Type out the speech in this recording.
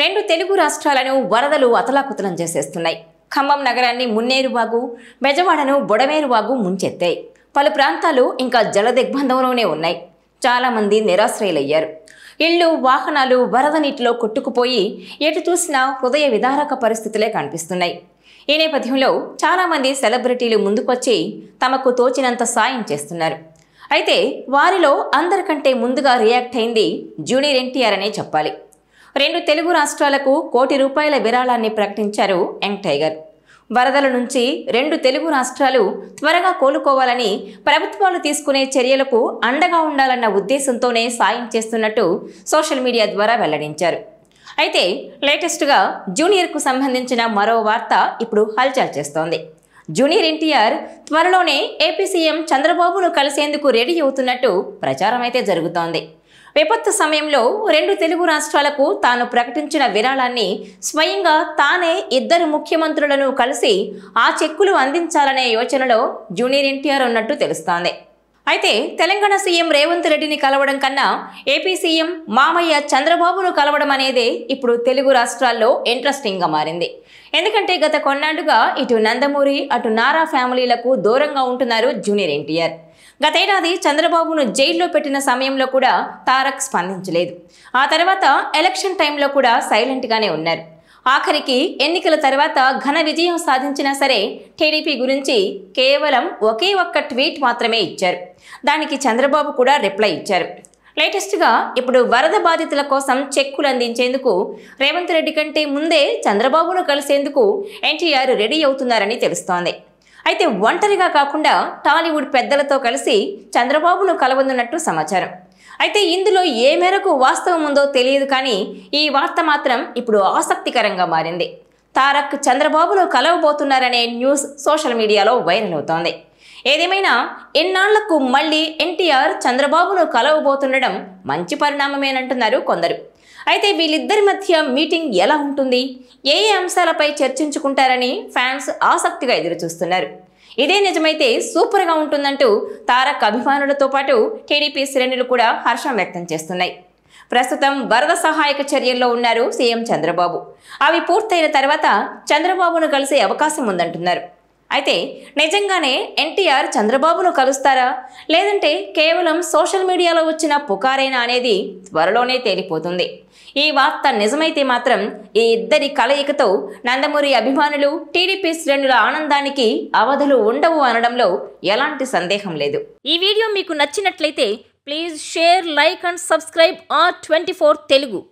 రెండు తెలుగు రాష్ట్రాలను వరదలు అతలాకుతలం చేసేస్తున్నాయి ఖమ్మం నగరాన్ని మున్నేరువాగు బెజవాడను బొడమేరువాగు ముంచెత్తాయి పలు ప్రాంతాలు ఇంకా జల దిగ్బంధంలోనే ఉన్నాయి చాలామంది నిరాశ్రయులయ్యారు ఇళ్ళు వాహనాలు వరద నీటిలో కొట్టుకుపోయి ఎటు చూసినా హృదయ విదారక పరిస్థితులే కనిపిస్తున్నాయి ఈ నేపథ్యంలో చాలామంది సెలబ్రిటీలు ముందుకొచ్చి తమకు తోచినంత సాయం చేస్తున్నారు అయితే వారిలో అందరికంటే ముందుగా రియాక్ట్ అయింది జూనియర్ ఎన్టీఆర్ అనే చెప్పాలి రెండు తెలుగు రాష్ట్రాలకు కోటి రూపాయల విరాళాన్ని ప్రకటించారు యంగ్ టైగర్ వరదల నుంచి రెండు తెలుగు రాష్ట్రాలు త్వరగా కోలుకోవాలని ప్రభుత్వాలు తీసుకునే చర్యలకు అండగా ఉండాలన్న ఉద్దేశంతోనే సాయం చేస్తున్నట్టు సోషల్ మీడియా ద్వారా వెల్లడించారు అయితే లేటెస్ట్గా జూనియర్కు సంబంధించిన మరో వార్త ఇప్పుడు హల్చల్ చేస్తోంది జూనియర్ ఎన్టీఆర్ త్వరలోనే ఏపీ సీఎం చంద్రబాబును కలిసేందుకు రెడీ అవుతున్నట్టు ప్రచారం అయితే జరుగుతోంది విపత్తు సమయంలో రెండు తెలుగు రాష్ట్రాలకు తాను ప్రకటించిన విరాళాన్ని స్వయంగా తానే ఇద్దరు ముఖ్యమంత్రులను కలిసి ఆ చెక్కులు అందించాలనే యోచనలో జూనియర్ ఎన్టీఆర్ ఉన్నట్టు తెలుస్తోంది అయితే తెలంగాణ సీఎం రేవంత్ రెడ్డిని కలవడం కన్నా ఏపీ సీఎం మామయ్య చంద్రబాబును కలవడం అనేదే ఇప్పుడు తెలుగు రాష్ట్రాల్లో ఇంట్రెస్టింగ్గా మారింది ఎందుకంటే గత కొన్నాళ్లుగా ఇటు నందమూరి అటు నారా ఫ్యామిలీలకు దూరంగా ఉంటున్నారు జూనియర్ ఎన్టీఆర్ గతేడాది చంద్రబాబును జైల్లో పెట్టిన సమయంలో కూడా తారక్ స్పందించలేదు ఆ తర్వాత ఎలక్షన్ టైంలో కూడా సైలెంట్గానే ఉన్నారు ఆఖరికి ఎన్నికల తర్వాత ఘన విజయం సాధించినా సరే టీడీపీ గురించి కేవలం ఒకే ఒక్క ట్వీట్ మాత్రమే ఇచ్చారు దానికి చంద్రబాబు కూడా రిప్లై ఇచ్చారు లేటెస్ట్గా ఇప్పుడు వరద బాధితుల కోసం చెక్కులు అందించేందుకు రేవంత్ రెడ్డి కంటే ముందే చంద్రబాబును కలిసేందుకు ఎన్టీఆర్ రెడీ అవుతున్నారని తెలుస్తోంది అయితే ఒంటరిగా కాకుండా టాలీవుడ్ పెద్దలతో కలిసి చంద్రబాబును కలవనున్నట్టు సమాచారం అయితే ఇందులో ఏ మేరకు వాస్తవం ఉందో తెలియదు కానీ ఈ వార్త మాత్రం ఇప్పుడు ఆసక్తికరంగా మారింది తారక్ చంద్రబాబును కలవబోతున్నారనే న్యూస్ సోషల్ మీడియాలో వైరల్ అవుతోంది ఏదేమైనా ఎన్నాళ్లకు మళ్ళీ ఎన్టీఆర్ చంద్రబాబును కలవబోతుండడం మంచి పరిణామమేనంటున్నారు కొందరు అయితే వీళ్ళిద్దరి మధ్య మీటింగ్ ఎలా ఉంటుంది ఏ ఏ అంశాలపై చర్చించుకుంటారని ఫ్యాన్స్ ఆసక్తిగా ఎదురుచూస్తున్నారు ఇదే నిజమైతే సూపర్గా ఉంటుందంటూ తారక్ అభిమానులతో పాటు టీడీపీ శ్రేణులు కూడా హర్షం వ్యక్తం చేస్తున్నాయి ప్రస్తుతం వరద సహాయక చర్యల్లో ఉన్నారు సీఎం చంద్రబాబు అవి పూర్తయిన తర్వాత చంద్రబాబును కలిసే అవకాశం ఉందంటున్నారు అయితే నిజంగానే ఎన్టీఆర్ చంద్రబాబును కలుస్తారా లేదంటే కేవలం సోషల్ మీడియాలో వచ్చిన పుకారేనా అనేది త్వరలోనే తేలిపోతుంది ఈ వార్త నిజమైతే మాత్రం ఈ ఇద్దరి కలయికతో నందమూరి అభిమానులు టీడీపీ శ్రేణుల ఆనందానికి అవధులు ఉండవు అనడంలో ఎలాంటి సందేహం లేదు ఈ వీడియో మీకు నచ్చినట్లయితే please share like and subscribe R twenty four Telugu